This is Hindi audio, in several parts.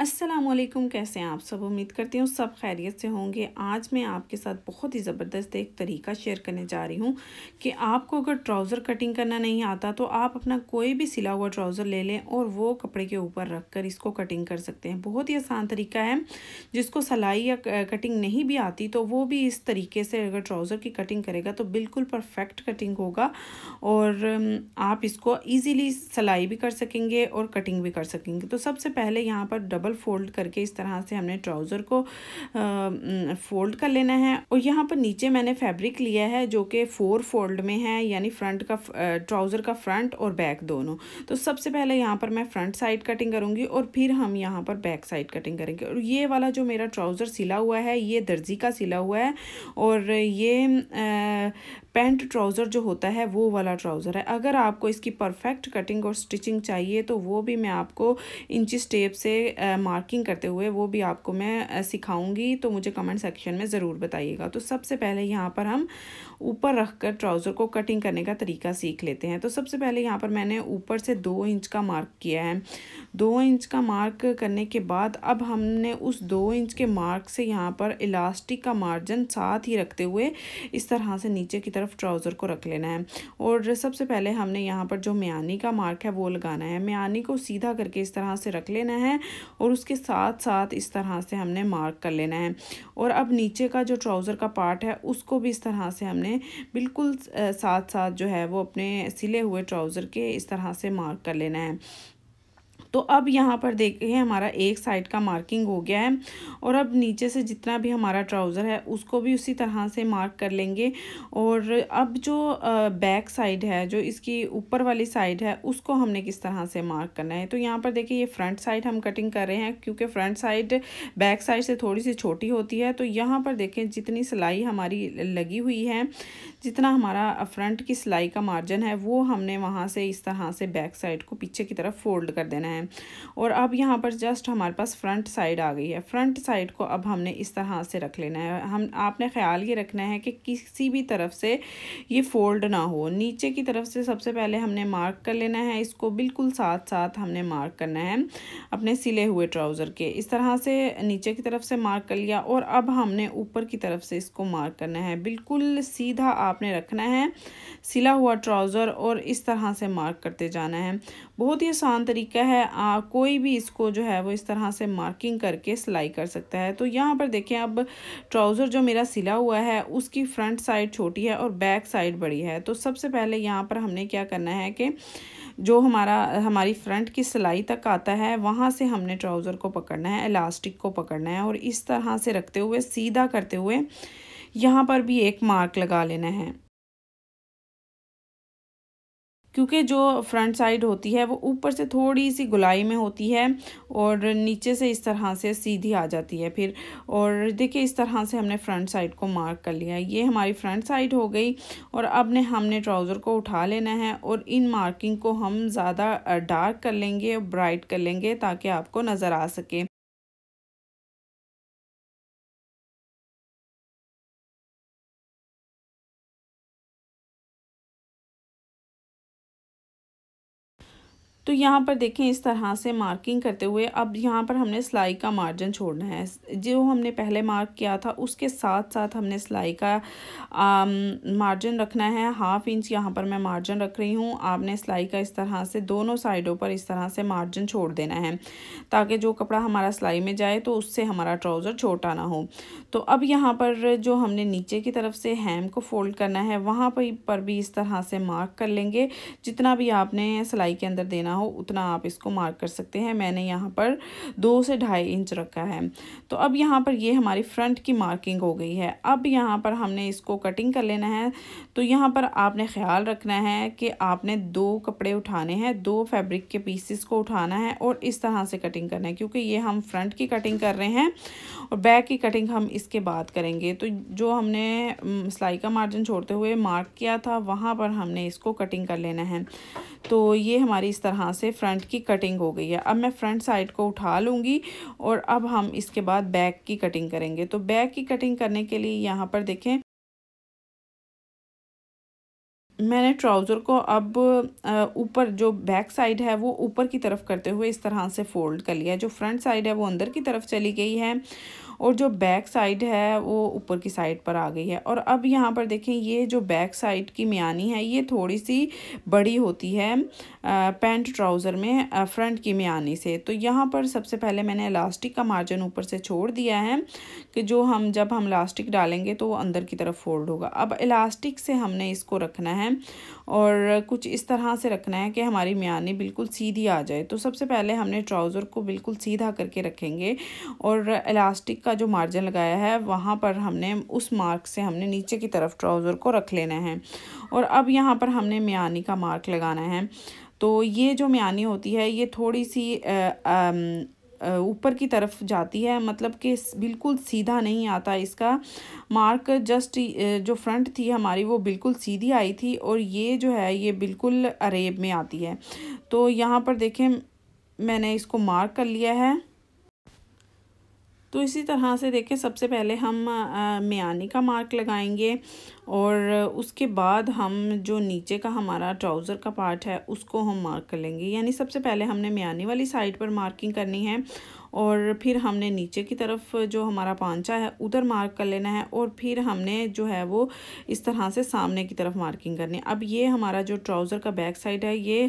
असलम कैसे हैं आप सब उम्मीद करती हूँ सब खैरियत से होंगे आज मैं आपके साथ बहुत ही ज़बरदस्त एक तरीका शेयर करने जा रही हूँ कि आपको अगर ट्राउज़र कटिंग करना नहीं आता तो आप अपना कोई भी सिला हुआ ट्राउज़र ले लें और वो कपड़े के ऊपर रख कर इसको कटिंग कर सकते हैं बहुत ही आसान तरीका है जिसको सिलाई या कटिंग नहीं भी आती तो वो भी इस तरीके से अगर ट्राउज़र की कटिंग करेगा तो बिल्कुल परफेक्ट कटिंग होगा और आप इसको ईज़िली सिलाई भी कर सकेंगे और कटिंग भी कर सकेंगे तो सबसे पहले यहाँ पर डबल फोल्ड करके इस तरह से हमने ट्राउज़र को फोल्ड कर लेना है और यहाँ पर नीचे मैंने फैब्रिक लिया है जो कि फोर फोल्ड में है यानी फ्रंट का ट्राउज़र का फ्रंट और बैक दोनों तो सबसे पहले यहाँ पर मैं फ्रंट साइड कटिंग करूँगी और फिर हम यहाँ पर बैक साइड कटिंग करेंगे और ये वाला जो मेरा ट्राउज़र सिला हुआ है ये दर्जी का सिला हुआ है और ये पेंट पैंट ट्राउज़र जो होता है वो वाला ट्राउज़र है अगर आपको इसकी परफेक्ट कटिंग और स्टिचिंग चाहिए तो वो भी मैं आपको इंची स्टेप से आ, मार्किंग करते हुए वो भी आपको मैं सिखाऊंगी तो मुझे कमेंट सेक्शन में ज़रूर बताइएगा तो सबसे पहले यहाँ पर हम ऊपर रख कर ट्राउज़र को कटिंग करने का तरीका सीख लेते हैं तो सबसे पहले यहाँ पर मैंने ऊपर से दो इंच का मार्क किया है दो इंच का मार्क करने के बाद अब हमने उस दो इंच के मार्क से यहाँ पर इलास्टिक का मार्जिन साथ ही रखते हुए इस तरह से नीचे की तरफ ट्राउज़र को रख लेना है और सबसे पहले हमने यहाँ पर जो मियानी का मार्क है वो लगाना है मियानी को सीधा करके इस तरह से रख लेना है और उसके साथ साथ इस तरह से हमने मार्क कर लेना है और अब नीचे का जो ट्राउज़र का पार्ट है उसको भी इस तरह से हमने बिल्कुल साथ साथ जो है वो अपने सिले हुए ट्राउज़र के इस तरह से मार्क कर लेना है तो अब यहाँ पर देखें हमारा एक साइड का मार्किंग हो गया है और अब नीचे से जितना भी हमारा ट्राउज़र है उसको भी उसी तरह से मार्क कर लेंगे और अब जो बैक साइड है जो इसकी ऊपर वाली साइड है उसको हमने किस तरह से मार्क करना है तो यहाँ पर देखिए ये फ्रंट साइड हम कटिंग कर रहे हैं क्योंकि फ्रंट साइड बैक साइड से थोड़ी सी छोटी होती है तो यहाँ पर देखें जितनी सिलाई हमारी लगी हुई है जितना हमारा फ्रंट की सिलाई का मार्जिन है वो हमने वहाँ से इस तरह से बैक साइड को पीछे की तरफ फोल्ड कर देना है और अब यहाँ पर जस्ट हमारे पास फ्रंट साइड आ गई है फ्रंट साइड को अब हमने इस तरह से रख लेना है हम आपने ख्याल ये रखना है कि किसी भी तरफ से ये फोल्ड ना हो नीचे की तरफ से सबसे पहले हमने मार्क कर लेना है इसको बिल्कुल साथ साथ हमने मार्क करना है अपने सिले हुए ट्राउज़र के इस तरह से नीचे की तरफ से मार्क कर लिया और अब हमने ऊपर की तरफ से इसको मार्क करना है बिल्कुल सीधा आप आपने रखना है सिला हुआ ट्राउज़र और इस तरह से मार्क करते जाना है बहुत ही आसान तरीका है आ, कोई भी इसको जो है वो इस तरह से मार्किंग करके सिलाई कर सकता है तो यहाँ पर देखें अब ट्राउज़र जो मेरा सिला हुआ है उसकी फ्रंट साइड छोटी है और बैक साइड बड़ी है तो सबसे पहले यहाँ पर हमने क्या करना है कि जो हमारा हमारी फ्रंट की सिलाई तक आता है वहाँ से हमने ट्राउज़र को पकड़ना है इलास्टिक को पकड़ना है और इस तरह से रखते हुए सीधा करते हुए यहाँ पर भी एक मार्क लगा लेना है क्योंकि जो फ्रंट साइड होती है वो ऊपर से थोड़ी सी गुलाई में होती है और नीचे से इस तरह से सीधी आ जाती है फिर और देखिए इस तरह से हमने फ्रंट साइड को मार्क कर लिया ये हमारी फ्रंट साइड हो गई और अब ने हमने ट्राउज़र को उठा लेना है और इन मार्किंग को हम ज़्यादा डार्क कर लेंगे ब्राइट कर लेंगे ताकि आपको नज़र आ सके तो यहाँ पर देखें इस तरह से मार्किंग करते हुए अब यहाँ पर हमने सिलाई का मार्जिन छोड़ना है जो हमने पहले मार्क किया था उसके साथ साथ हमने सिलाई का मार्जिन रखना है हाफ इंच यहाँ पर मैं मार्जिन रख रही हूँ आपने सिलाई का इस तरह से दोनों साइडों पर इस तरह से मार्जिन छोड़ देना है ताकि जो कपड़ा हमारा सिलाई में जाए तो उससे हमारा ट्राउज़र छोटा ना हो तो अब यहाँ पर जो हमने नीचे की तरफ से हैम को फोल्ड करना है वहाँ पर भी इस तरह से मार्क कर लेंगे जितना भी आपने सिलाई के अंदर देना जितना हो उतना आप इसको मार्क कर सकते हैं मैंने यहाँ पर दो से ढाई इंच रखा है तो अब यहाँ पर ये हमारी फ्रंट की मार्किंग हो गई है अब यहाँ पर हमने इसको कटिंग कर लेना है तो यहाँ पर आपने ख्याल रखना है कि आपने दो कपड़े उठाने हैं दो फैब्रिक के पीसेस को उठाना है और इस तरह से कटिंग करना है क्योंकि ये हम फ्रंट की कटिंग कर रहे हैं और बैक की कटिंग हम इसके बाद करेंगे तो जो हमने सिलाई का मार्जिन छोड़ते हुए मार्क किया था वहाँ पर हमने इसको कटिंग कर लेना है तो ये हमारी इस तरह से फ्रंट की कटिंग हो गई है अब मैं फ्रंट साइड को उठा लूँगी और अब हम इसके बाद बैक की कटिंग करेंगे तो बैक की कटिंग करने के लिए यहाँ पर देखें मैंने ट्राउज़र को अब ऊपर जो बैक साइड है वो ऊपर की तरफ करते हुए इस तरह से फोल्ड कर लिया जो फ्रंट साइड है वो अंदर की तरफ चली गई है और जो बैक साइड है वो ऊपर की साइड पर आ गई है और अब यहाँ पर देखें ये जो बैक साइड की मियानी है ये थोड़ी सी बड़ी होती है पैंट ट्राउज़र में फ्रंट की मियानी से तो यहाँ पर सबसे पहले मैंने इलास्टिक का मार्जिन ऊपर से छोड़ दिया है कि जो हम जब हम इलास्टिक डालेंगे तो वो अंदर की तरफ फोल्ड होगा अब इलास्टिक से हमने इसको रखना है और कुछ इस तरह से रखना है कि हमारी मियानी बिल्कुल सीधी आ जाए तो सबसे पहले हमने ट्राउज़र को बिल्कुल सीधा करके रखेंगे और इलास्टिक का का जो मार्जिन लगाया है वहाँ पर हमने उस मार्क से हमने नीचे की तरफ ट्राउज़र को रख लेना है और अब यहाँ पर हमने मियानी का मार्क लगाना है तो ये जो मियानी होती है ये थोड़ी सी ऊपर की तरफ जाती है मतलब कि बिल्कुल सीधा नहीं आता इसका मार्क जस्ट जो फ्रंट थी हमारी वो बिल्कुल सीधी आई थी और ये जो है ये बिल्कुल अरेब में आती है तो यहाँ पर देखें मैंने इसको मार्क कर लिया है तो इसी तरह से देखें सबसे पहले हम मियानी का मार्क लगाएंगे और उसके बाद हम जो नीचे का हमारा ट्राउज़र का पार्ट है उसको हम मार्क कर लेंगे यानी सबसे पहले हमने मियानी वाली साइड पर मार्किंग करनी है और फिर हमने नीचे की तरफ जो हमारा पांचा है उधर मार्क कर लेना है और फिर हमने जो है वो इस तरह से सामने की तरफ मार्किंग करनी है अब ये हमारा जो ट्राउज़र का बैक साइड है ये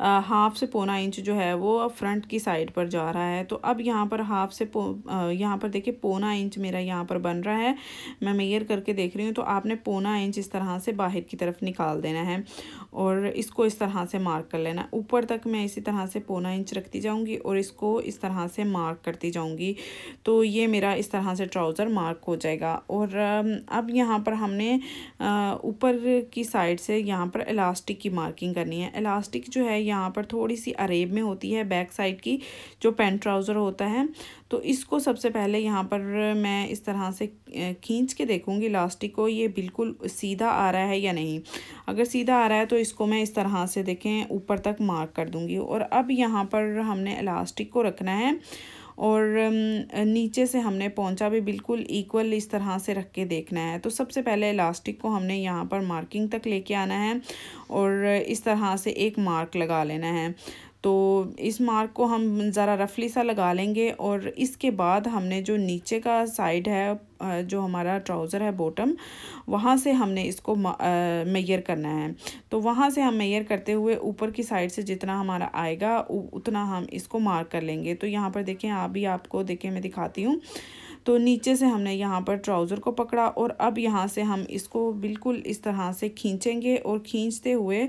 हाफ से पौना इंच जो है वो फ्रंट की साइड पर जा रहा है तो अब यहाँ पर हाफ से पो यहाँ पर देखिए पौना इंच मेरा यहाँ पर बन रहा है मैं मेयर करके देख रही हूँ तो आपने पौना इंच इस तरह से बाहर की तरफ निकाल देना है और इसको इस तरह से मार्क कर लेना ऊपर तक मैं इसी तरह से पौना इंच रखती जाऊँगी और इसको इस तरह से मार्क मार्क करती जाऊँगी तो ये मेरा इस तरह से ट्राउज़र मार्क हो जाएगा और अब यहाँ पर हमने ऊपर की साइड से यहाँ पर इलास्टिक की मार्किंग करनी है इलास्टिक जो है यहाँ पर थोड़ी सी अरेब में होती है बैक साइड की जो पेंट ट्राउज़र होता है तो इसको सबसे पहले यहाँ पर मैं इस तरह से खींच के देखूँगी इलास्टिक को ये बिल्कुल सीधा आ रहा है या नहीं अगर सीधा आ रहा है तो इसको मैं इस तरह से देखें ऊपर तक मार्क कर दूँगी और अब यहाँ पर हमने इलास्टिक को रखना है और नीचे से हमने पहुंचा भी बिल्कुल इक्वल इस तरह से रख के देखना है तो सबसे पहले इलास्टिक को हमने यहाँ पर मार्किंग तक लेके आना है और इस तरह से एक मार्क लगा लेना है तो इस मार्क को हम ज़रा रफली सा लगा लेंगे और इसके बाद हमने जो नीचे का साइड है जो हमारा ट्राउज़र है बॉटम वहाँ से हमने इसको मैयर करना है तो वहाँ से हम मैयर करते हुए ऊपर की साइड से जितना हमारा आएगा उतना हम इसको मार्क कर लेंगे तो यहाँ पर देखें अभी आप आपको देखें मैं दिखाती हूँ तो नीचे से हमने यहाँ पर ट्राउज़र को पकड़ा और अब यहाँ से हम इसको बिल्कुल इस तरह से खींचेंगे और खींचते हुए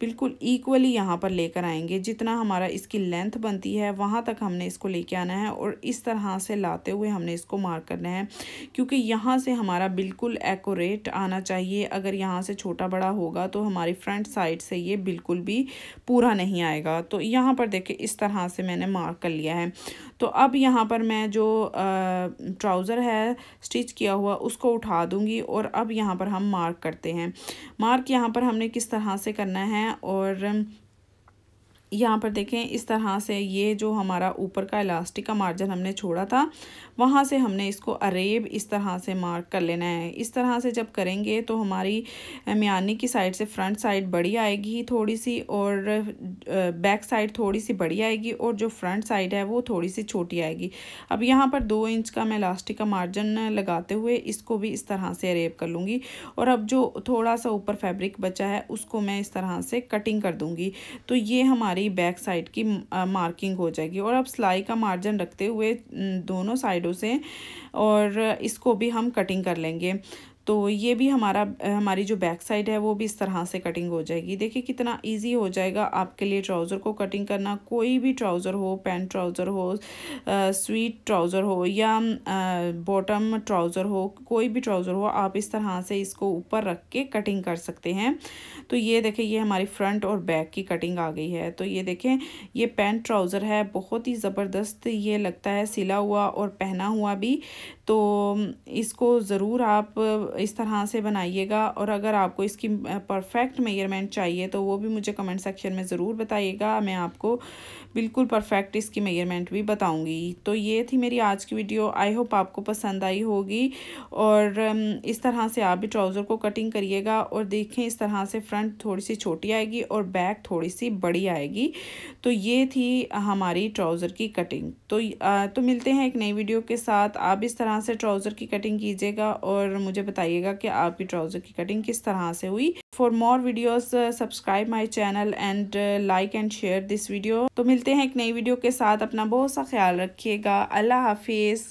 बिल्कुल इक्वली यहाँ पर लेकर आएंगे जितना हमारा इसकी लेंथ बनती है वहाँ तक हमने इसको लेके आना है और इस तरह से लाते हुए हमने इसको मार्क करना है क्योंकि यहाँ से हमारा बिल्कुल एकोरेट आना चाहिए अगर यहाँ से छोटा बड़ा होगा तो हमारी फ्रंट साइड से ये बिल्कुल भी पूरा नहीं आएगा तो यहाँ पर देखे इस तरह से मैंने मार्क कर लिया है तो अब यहाँ पर मैं जो ट्राउज़र है स्टिच किया हुआ उसको उठा दूँगी और अब यहाँ पर हम मार्क करते हैं मार्क यहाँ पर हमने किस तरह से करना है और यहाँ पर देखें इस तरह से ये जो हमारा ऊपर का इलास्टिक का मार्जिन हमने छोड़ा था वहाँ से हमने इसको अरेब इस तरह से मार्क कर लेना है इस तरह से जब करेंगे तो हमारी म्यानी की साइड से फ्रंट साइड बड़ी आएगी थोड़ी सी और बैक साइड थोड़ी सी बड़ी आएगी और जो फ्रंट साइड है वो थोड़ी सी छोटी आएगी अब यहाँ पर दो इंच का मैं इलास्टिक का मार्जिन लगाते हुए इसको भी इस तरह से अरेब कर लूँगी और अब जो थोड़ा सा ऊपर फैब्रिक बचा है उसको मैं इस तरह से कटिंग कर दूँगी तो ये हमारी हमारी बैक साइड की मार्किंग हो जाएगी और अब सिलाई का मार्जिन रखते हुए दोनों साइडों से और इसको भी हम कटिंग कर लेंगे तो ये भी हमारा हमारी जो बैक साइड है वो भी इस तरह से कटिंग हो जाएगी देखिए कितना इजी हो जाएगा आपके लिए ट्राउज़र को कटिंग करना कोई भी ट्राउज़र हो पैंट ट्राउज़र हो स्वीट ट्राउज़र हो या बॉटम ट्राउज़र हो कोई भी ट्राउज़र हो आप इस तरह से इसको ऊपर रख के कटिंग कर सकते हैं तो ये देखें ये हमारी फ्रंट और बैक की कटिंग आ गई है तो ये देखें ये पैंट ट्राउज़र है बहुत ही ज़बरदस्त ये लगता है सिला हुआ और पहना हुआ भी तो इसको ज़रूर आप इस तरह से बनाइएगा और अगर आपको इसकी परफेक्ट मेयरमेंट चाहिए तो वो भी मुझे कमेंट सेक्शन में ज़रूर बताइएगा मैं आपको बिल्कुल परफेक्ट इसकी मेजरमेंट भी बताऊंगी तो ये थी मेरी आज की वीडियो आई होप आपको पसंद आई होगी और um, इस तरह से आप भी ट्राउज़र को कटिंग करिएगा और देखें इस तरह से फ्रंट थोड़ी सी छोटी आएगी और बैक थोड़ी सी बड़ी आएगी तो ये थी हमारी ट्राउज़र की कटिंग तो आ, तो मिलते हैं एक नई वीडियो के साथ आप इस तरह से ट्राउज़र की कटिंग कीजिएगा और मुझे बताइएगा कि आपकी ट्राउज़र की कटिंग किस तरह से हुई for more videos subscribe my channel and like and share this video तो मिलते हैं एक नई वीडियो के साथ अपना बहुत सा ख्याल रखिएगा अल्लाह हाफिज़